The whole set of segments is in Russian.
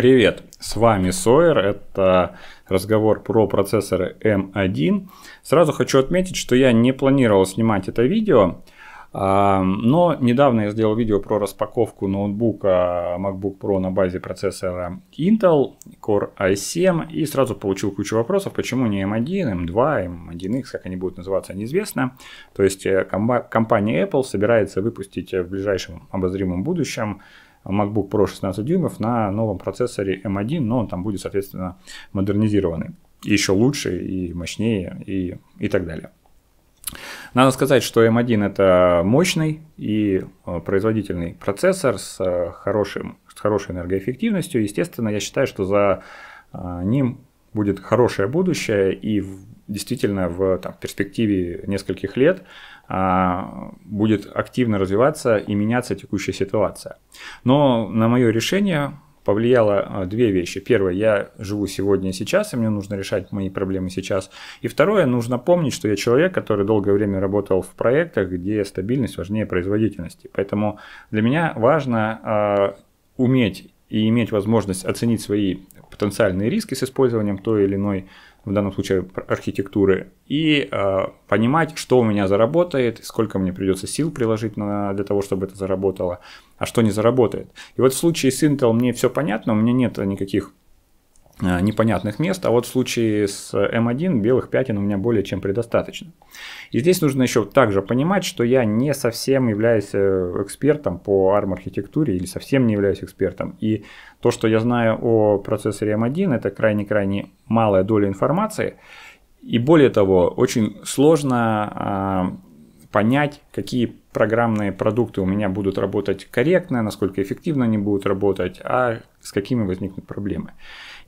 Привет, с вами Сойер, это разговор про процессоры M1. Сразу хочу отметить, что я не планировал снимать это видео, а, но недавно я сделал видео про распаковку ноутбука MacBook Pro на базе процессора Intel Core i7 и сразу получил кучу вопросов, почему не M1, M2, M1X, как они будут называться, неизвестно. То есть э, компания Apple собирается выпустить э, в ближайшем обозримом будущем MacBook Pro 16 дюймов на новом процессоре M1, эм но он там будет, соответственно, модернизированный. Еще лучше и мощнее и, и так далее. Надо сказать, что M1 эм это мощный и э, производительный процессор с, э, хорошим, с хорошей энергоэффективностью. Естественно, я считаю, что за э, ним будет хорошее будущее и действительно в там, перспективе нескольких лет а, будет активно развиваться и меняться текущая ситуация. Но на мое решение повлияло а, две вещи. Первое, я живу сегодня и сейчас, и мне нужно решать мои проблемы сейчас. И второе, нужно помнить, что я человек, который долгое время работал в проектах, где стабильность важнее производительности. Поэтому для меня важно э, уметь и иметь возможность оценить свои потенциальные риски с использованием той или иной в данном случае архитектуры, и э, понимать, что у меня заработает, сколько мне придется сил приложить на, для того, чтобы это заработало, а что не заработает. И вот в случае с Intel мне все понятно, у меня нет никаких Э, непонятных мест, а вот в случае с М1 белых пятен у меня более чем предостаточно. И здесь нужно еще также понимать, что я не совсем являюсь э, экспертом по ARM-архитектуре или совсем не являюсь экспертом. И то, что я знаю о процессоре М1, это крайне-крайне малая доля информации. И более того, очень сложно а, понять, какие программные продукты у меня будут работать корректно, насколько эффективно они будут работать, а с какими возникнут проблемы.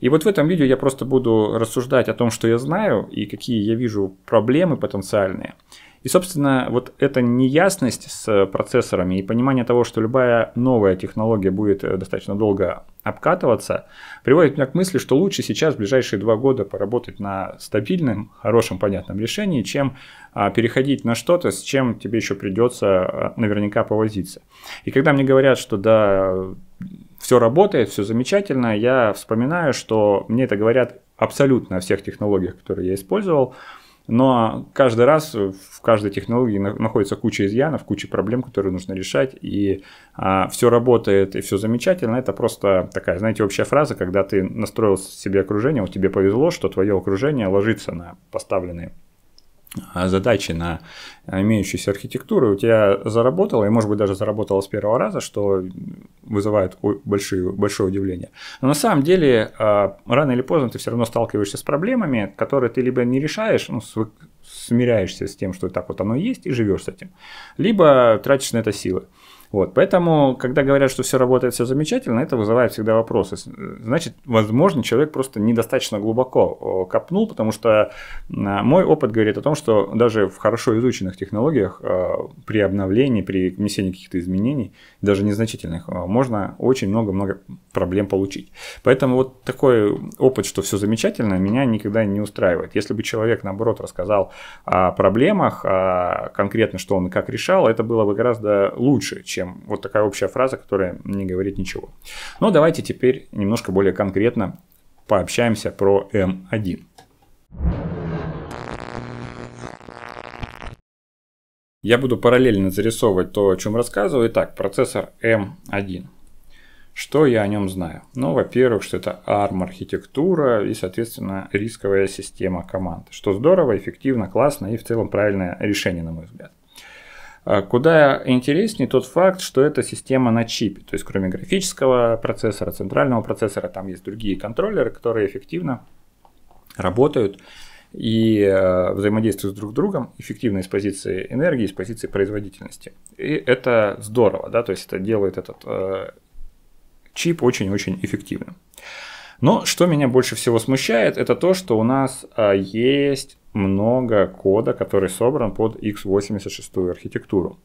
И вот в этом видео я просто буду рассуждать о том, что я знаю и какие я вижу проблемы потенциальные – и, собственно, вот эта неясность с процессорами и понимание того, что любая новая технология будет э, достаточно долго обкатываться, приводит меня к мысли, что лучше сейчас в ближайшие два года поработать на стабильном, хорошем, понятном решении, чем а, переходить на что-то, с чем тебе еще придется а, наверняка повозиться. И когда мне говорят, что да, все работает, все замечательно, я вспоминаю, что мне это говорят абсолютно о всех технологиях, которые я использовал, но каждый раз в каждой технологии находится куча изъянов, куча проблем, которые нужно решать, и а, все работает, и все замечательно. Это просто такая, знаете, общая фраза, когда ты настроил себе окружение, у тебе повезло, что твое окружение ложится на поставленные а, задачи на имеющуюся архитектуру у тебя заработало, и может быть даже заработало с первого раза, что вызывает большие, большое удивление. Но на самом деле а, рано или поздно ты все равно сталкиваешься с проблемами, которые ты либо не решаешь, ну, смиряешься с тем, что так вот оно есть и живешь с этим, либо тратишь на это силы. Вот, поэтому, когда говорят, что все работает, все замечательно, это вызывает всегда вопросы. Значит, возможно, человек просто недостаточно глубоко копнул, потому что а, мой опыт говорит о том, что даже в хорошо изученных технологиях а, при обновлении, при внесении каких-то изменений, даже незначительных, а, можно очень много-много проблем получить. Поэтому вот такой опыт, что все замечательно, меня никогда не устраивает. Если бы человек, наоборот, рассказал о проблемах, конкретно, что он как решал, это было бы гораздо лучше, чем чем. Вот такая общая фраза, которая не говорит ничего. Но давайте теперь немножко более конкретно пообщаемся про М1. Я буду параллельно зарисовывать то, о чем рассказываю. Итак, процессор м 1 Что я о нем знаю? Ну, во-первых, что это ARM архитектура и, соответственно, рисковая система команд. Что здорово, эффективно, классно и в целом правильное решение, на мой взгляд. А куда интереснее тот факт, что это система на чипе, то есть кроме графического процессора, центрального процессора, там есть другие контроллеры, которые эффективно работают и э, взаимодействуют друг с другом эффективно из позиции энергии, из позиции производительности. И это здорово, да, то есть это делает этот э, чип очень-очень эффективным. Но что меня больше всего смущает, это то, что у нас а, есть много кода, который собран под x86 архитектуру.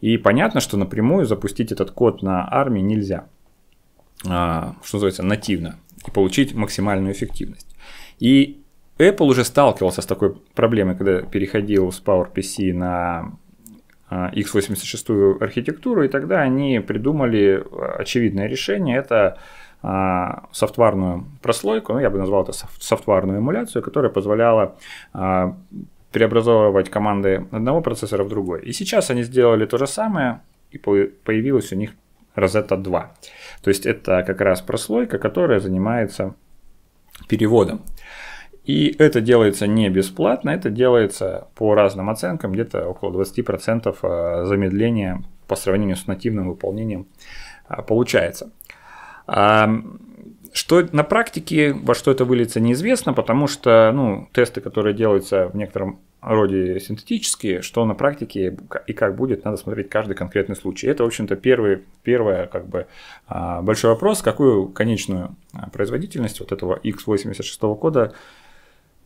И понятно, что напрямую запустить этот код на армии нельзя, а, что называется, нативно, и получить максимальную эффективность. И Apple уже сталкивался с такой проблемой, когда переходил с PowerPC на x86 а, архитектуру, и тогда они придумали очевидное решение, это а, софтварную прослойку, ну, я бы назвал это софтварную эмуляцию, которая позволяла а, преобразовывать команды одного процессора в другой. И сейчас они сделали то же самое, и появилась у них Rosetta 2. То есть это как раз прослойка, которая занимается переводом. И это делается не бесплатно, это делается по разным оценкам, где-то около 20% а, замедления по сравнению с нативным выполнением получается. Что на практике, во что это выльется, неизвестно, потому что ну, тесты, которые делаются в некотором роде синтетические, что на практике и как будет, надо смотреть каждый конкретный случай. Это, в общем-то, первый, первый как бы, а, большой вопрос, какую конечную а, производительность вот этого x86 кода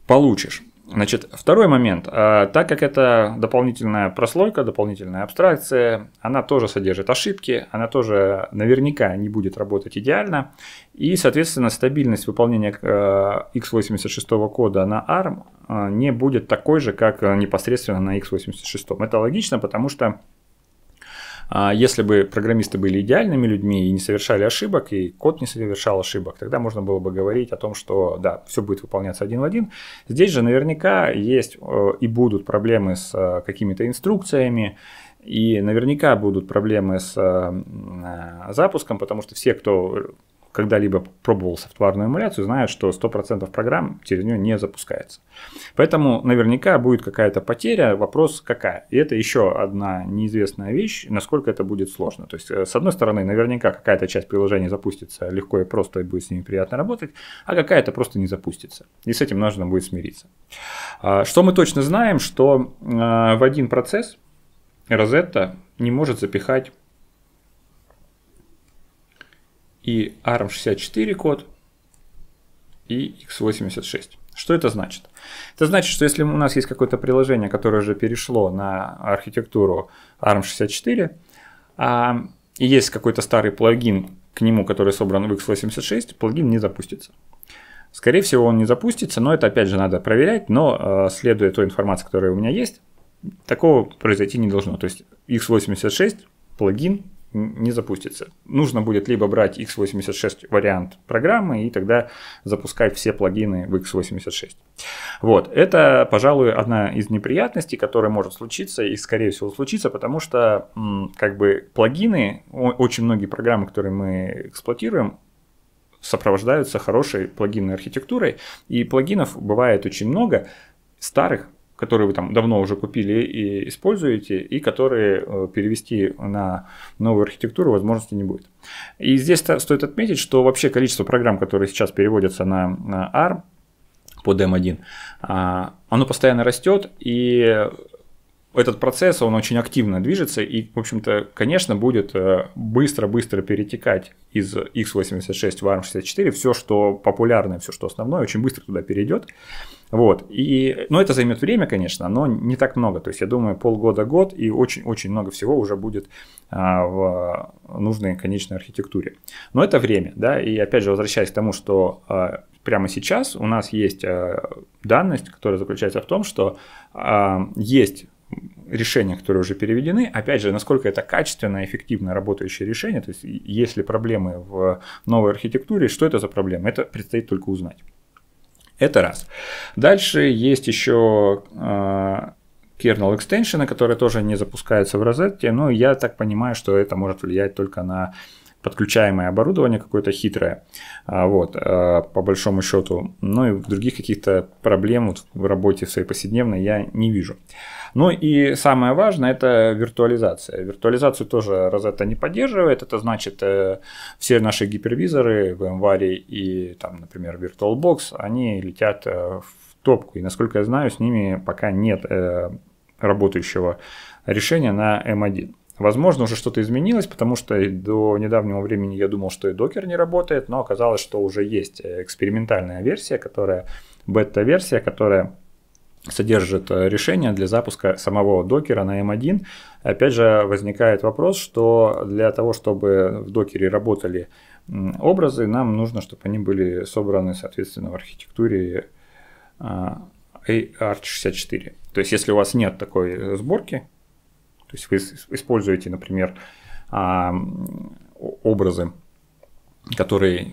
получишь. Значит, второй момент. А, так как это дополнительная прослойка, дополнительная абстракция, она тоже содержит ошибки, она тоже наверняка не будет работать идеально. И, соответственно, стабильность выполнения x86 э, кода на ARM э, не будет такой же, как э, непосредственно на x86. Это логично, потому что а если бы программисты были идеальными людьми и не совершали ошибок, и код не совершал ошибок, тогда можно было бы говорить о том, что да, все будет выполняться один в один. Здесь же наверняка есть э, и будут проблемы с э, какими-то инструкциями, и наверняка будут проблемы с э, запуском, потому что все, кто когда-либо пробовал софтварную эмуляцию, знает, что 100% программ через нее не запускается. Поэтому наверняка будет какая-то потеря, вопрос какая. И это еще одна неизвестная вещь, насколько это будет сложно. То есть, э, с одной стороны, наверняка какая-то часть приложения запустится легко и просто, и будет с ними приятно работать, а какая-то просто не запустится. И с этим нужно будет смириться. А, что мы точно знаем, что э, в один процесс Розетта не может запихать и ARM64 код, и x86. Что это значит? Это значит, что если у нас есть какое-то приложение, которое уже перешло на архитектуру ARM64, а, и есть какой-то старый плагин к нему, который собран в x86, плагин не запустится. Скорее всего, он не запустится, но это опять же надо проверять, но э, следуя той информации, которая у меня есть, такого произойти не должно. То есть x86 плагин не запустится. Нужно будет либо брать x86 вариант программы и тогда запускать все плагины в x86. Вот, это, пожалуй, одна из неприятностей, которая может случиться и, скорее всего, случится, потому что как бы плагины, очень многие программы, которые мы эксплуатируем, сопровождаются хорошей плагинной архитектурой, и плагинов бывает очень много, старых, которые вы там давно уже купили и используете, и которые э, перевести на новую архитектуру возможности не будет. И здесь стоит отметить, что вообще количество программ, которые сейчас переводятся на, ARM под M1, эм а, оно постоянно растет, и этот процесс, он очень активно движется, и, в общем-то, конечно, будет э, быстро-быстро перетекать из x86 в ARM64, все, что популярное, все, что основное, очень быстро туда перейдет. Вот. И, но ну, это займет время, конечно, но не так много. То есть, я думаю, полгода-год и очень-очень много всего уже будет а, в нужной конечной архитектуре. Но это время, да, и опять же, возвращаясь к тому, что а, прямо сейчас у нас есть а, данность, которая заключается в том, что а, есть решения, которые уже переведены. Опять же, насколько это качественно, эффективно работающее решение, то есть есть ли проблемы в новой архитектуре, что это за проблемы, это предстоит только узнать. Это раз. Дальше есть еще а, kernel extension, которые тоже не запускаются в розетте, но ну, я так понимаю, что это может влиять только на подключаемое оборудование какое-то хитрое, а, вот, а, по большому счету. Ну и других каких-то проблем вот в работе своей повседневной я не вижу. Ну и самое важное это виртуализация. Виртуализацию тоже Розетта не поддерживает. Это значит, э, все наши гипервизоры в VMware и, там, например, VirtualBox, они летят э, в топку. И, насколько я знаю, с ними пока нет э, работающего решения на M1. Эм Возможно, уже что-то изменилось, потому что до недавнего времени я думал, что и докер не работает, но оказалось, что уже есть э, экспериментальная версия, которая бета-версия, которая содержит э, решение для запуска самого докера на M1. Эм Опять же, возникает вопрос, что для того, чтобы в докере работали образы, нам нужно, чтобы они были собраны, соответственно, в архитектуре э, ARC64. То есть, если у вас нет такой сборки, то есть вы используете, например, а, образы, которые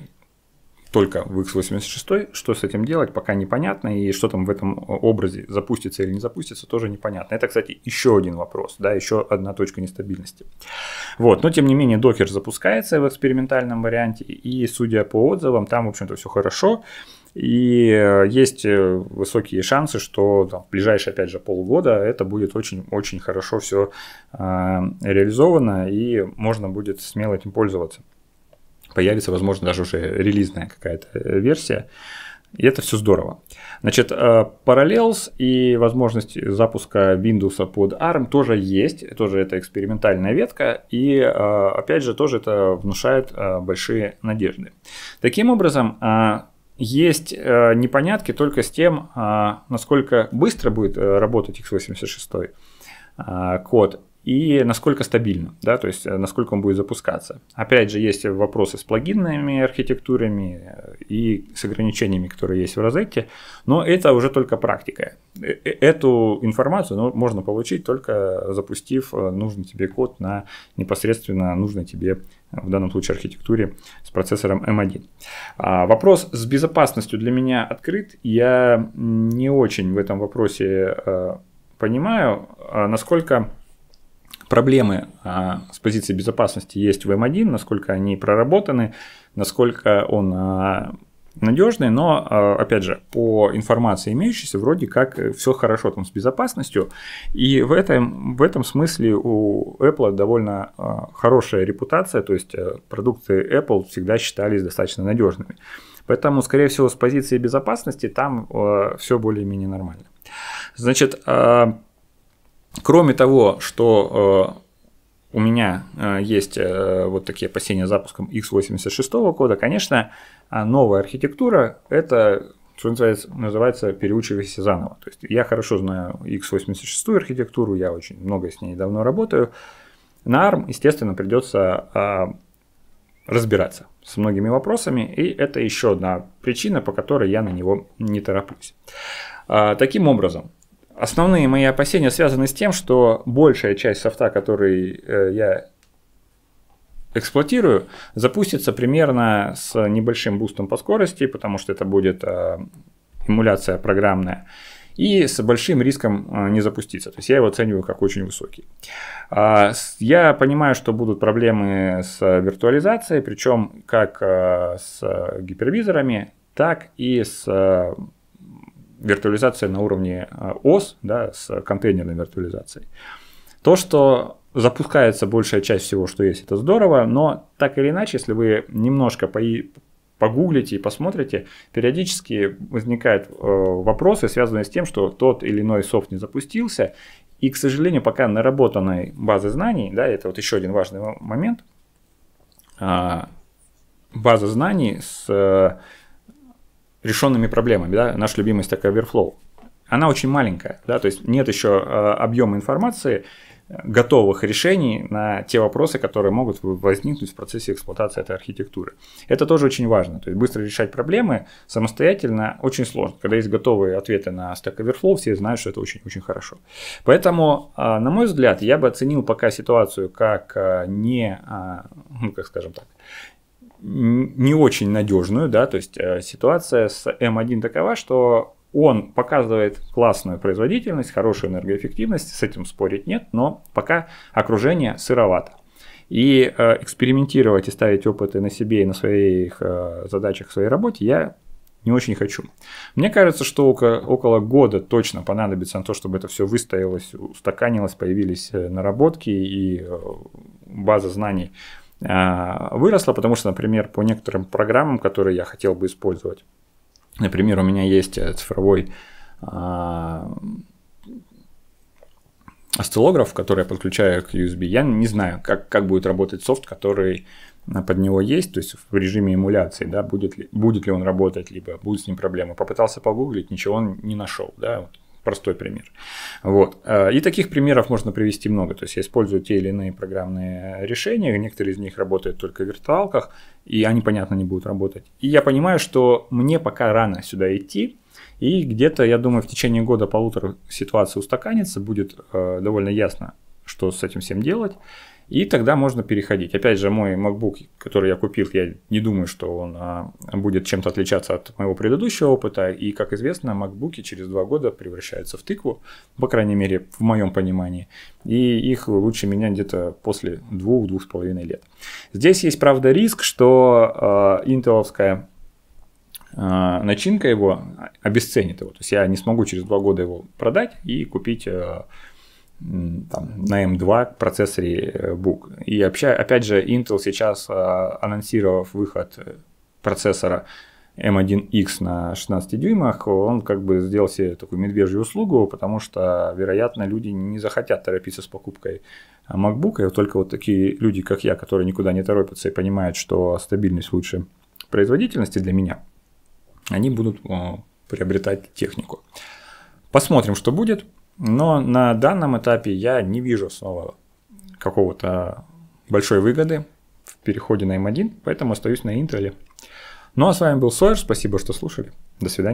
только в x86, что с этим делать, пока непонятно, и что там в этом образе запустится или не запустится, тоже непонятно. Это, кстати, еще один вопрос, да, еще одна точка нестабильности. Вот, но тем не менее, докер запускается в экспериментальном варианте, и судя по отзывам, там, в общем-то, все хорошо. И э, есть э, высокие шансы, что там, в ближайшие, опять же, полгода это будет очень-очень хорошо все э, а, реализовано, и можно будет смело этим пользоваться. Появится, возможно, даже уже релизная какая-то э, версия. И это все здорово. Значит, Parallels и возможность запуска Windows под ARM тоже есть. Тоже это экспериментальная ветка. И, опять же, тоже это внушает большие надежды. Таким образом, а, есть э, непонятки только с тем, э, насколько быстро будет э, работать x86 э, а, код и насколько стабильно, да, то есть э, насколько он будет запускаться. Опять же, есть вопросы с плагинными архитектурами э, и с ограничениями, которые есть в Розетте, но это уже только практика. Э, эту информацию ну, можно получить только запустив нужный тебе код на непосредственно нужной тебе в данном случае архитектуре с процессором M1. Эм а, вопрос с безопасностью для меня открыт. Я не очень в этом вопросе понимаю, а насколько проблемы а, с позиции безопасности есть в М1, эм насколько они проработаны, насколько он а, надежный, но, а, опять же, по информации имеющейся, вроде как э, все хорошо там с безопасностью, и в этом, в этом смысле у Apple довольно хорошая репутация, то есть э, продукты Apple всегда считались достаточно надежными. Поэтому, скорее всего, с позиции безопасности там все более-менее нормально. Значит, Кроме того, что э, у меня э, есть э, вот такие опасения запуском x86 кода, конечно, а новая архитектура – это что называется, называется переучивайся заново. То есть я хорошо знаю x86 архитектуру, я очень много с ней давно работаю. На ARM, естественно, придется а, разбираться с многими вопросами, и это еще одна причина, по которой я на него не тороплюсь. А, таким образом, Основные мои опасения связаны с тем, что большая часть софта, который э, я эксплуатирую, запустится примерно с небольшим бустом по скорости, потому что это будет э, эмуляция программная, и с большим риском э, не запуститься. То есть я его оцениваю как очень высокий. А, я понимаю, что будут проблемы с виртуализацией, причем как с гипервизорами, так и с виртуализация на уровне а, ОС, да, с контейнерной виртуализацией. То, что запускается большая часть всего, что есть, это здорово, но так или иначе, если вы немножко по погуглите и посмотрите, периодически возникают э, вопросы, связанные с тем, что тот или иной софт не запустился, и, к сожалению, пока наработанной базы знаний, да, это вот еще один важный момент, э, база знаний с э, решенными проблемами, да, наш любимый Stack Overflow. Она очень маленькая, да, то есть нет еще э, объема информации, готовых решений на те вопросы, которые могут возникнуть в процессе эксплуатации этой архитектуры. Это тоже очень важно. То есть быстро решать проблемы самостоятельно очень сложно. Когда есть готовые ответы на Stack Overflow, все знают, что это очень-очень хорошо. Поэтому, э, на мой взгляд, я бы оценил пока ситуацию как э, не, ну, как скажем так, не очень надежную, да, то есть э, ситуация с М1 такова, что он показывает классную производительность, хорошую энергоэффективность, с этим спорить нет, но пока окружение сыровато. И э, экспериментировать и ставить опыты на себе и на своих э, задачах, в своей работе я не очень хочу. Мне кажется, что около, около года точно понадобится на то, чтобы это все выстоялось, устаканилось, появились э, наработки и э, база знаний а, выросла, потому что, например, по некоторым программам, которые я хотел бы использовать, например, у меня есть э, цифровой а, осциллограф, который я подключаю к USB. Я не знаю, как, как будет работать софт, который а, под него есть, то есть в режиме эмуляции, да, будет ли, будет ли он работать, либо будет с ним проблема. Попытался погуглить, ничего он не нашел, да, вот Простой пример. Вот. Э, и таких примеров можно привести много. То есть я использую те или иные программные решения, некоторые из них работают только в виртуалках, и они, понятно, не будут работать. И я понимаю, что мне пока рано сюда идти, и где-то, я думаю, в течение года-полутора ситуация устаканится, будет э, довольно ясно, что с этим всем делать. И тогда можно переходить. Опять же, мой MacBook, который я купил, я не думаю, что он а, будет чем-то отличаться от моего предыдущего опыта. И, как известно, MacBook через два года превращаются в тыкву, по крайней мере, в моем понимании. И их лучше менять где-то после двух-двух с половиной лет. Здесь есть, правда, риск, что э, интеловская э, начинка его обесценит его. То есть я не смогу через два года его продать и купить... Э, там, на M2 эм процессоре Book. Э, и вообще опять же, Intel сейчас, э, анонсировав выход э, процессора M1X эм на 16 дюймах, он как бы сделал себе такую медвежью услугу, потому что, вероятно, люди не захотят торопиться с покупкой MacBook, и только вот такие люди, как я, которые никуда не торопятся и понимают, что стабильность лучше производительности для меня, они будут о, приобретать технику. Посмотрим, что будет. Но на данном этапе я не вижу снова какого-то большой выгоды в переходе на М1, поэтому остаюсь на Интеле. Ну а с вами был Сойер, спасибо, что слушали. До свидания.